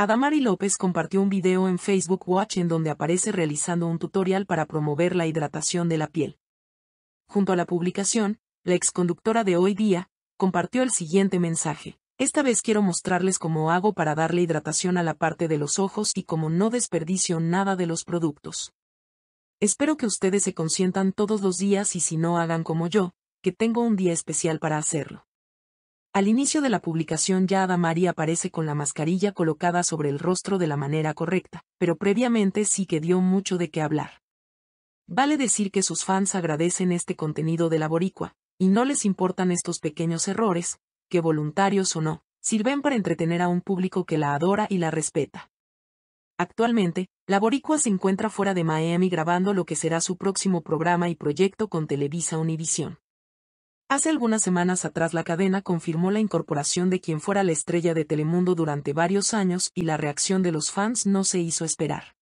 Adamari López compartió un video en Facebook Watch en donde aparece realizando un tutorial para promover la hidratación de la piel. Junto a la publicación, la exconductora de hoy día, compartió el siguiente mensaje. Esta vez quiero mostrarles cómo hago para darle hidratación a la parte de los ojos y cómo no desperdicio nada de los productos. Espero que ustedes se consientan todos los días y si no hagan como yo, que tengo un día especial para hacerlo. Al inicio de la publicación ya Adamari aparece con la mascarilla colocada sobre el rostro de la manera correcta, pero previamente sí que dio mucho de qué hablar. Vale decir que sus fans agradecen este contenido de la boricua, y no les importan estos pequeños errores, que voluntarios o no, sirven para entretener a un público que la adora y la respeta. Actualmente, la boricua se encuentra fuera de Miami grabando lo que será su próximo programa y proyecto con Televisa Univisión. Hace algunas semanas atrás la cadena confirmó la incorporación de quien fuera la estrella de Telemundo durante varios años y la reacción de los fans no se hizo esperar.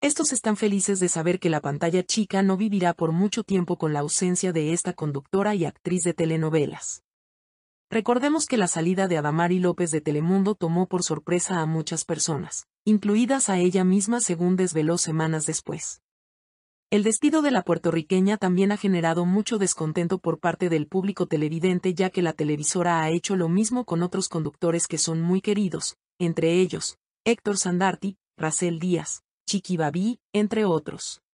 Estos están felices de saber que la pantalla chica no vivirá por mucho tiempo con la ausencia de esta conductora y actriz de telenovelas. Recordemos que la salida de Adamari López de Telemundo tomó por sorpresa a muchas personas, incluidas a ella misma según desveló semanas después. El despido de la puertorriqueña también ha generado mucho descontento por parte del público televidente ya que la televisora ha hecho lo mismo con otros conductores que son muy queridos, entre ellos, Héctor Sandarti, Racel Díaz, Chiqui Babí, entre otros.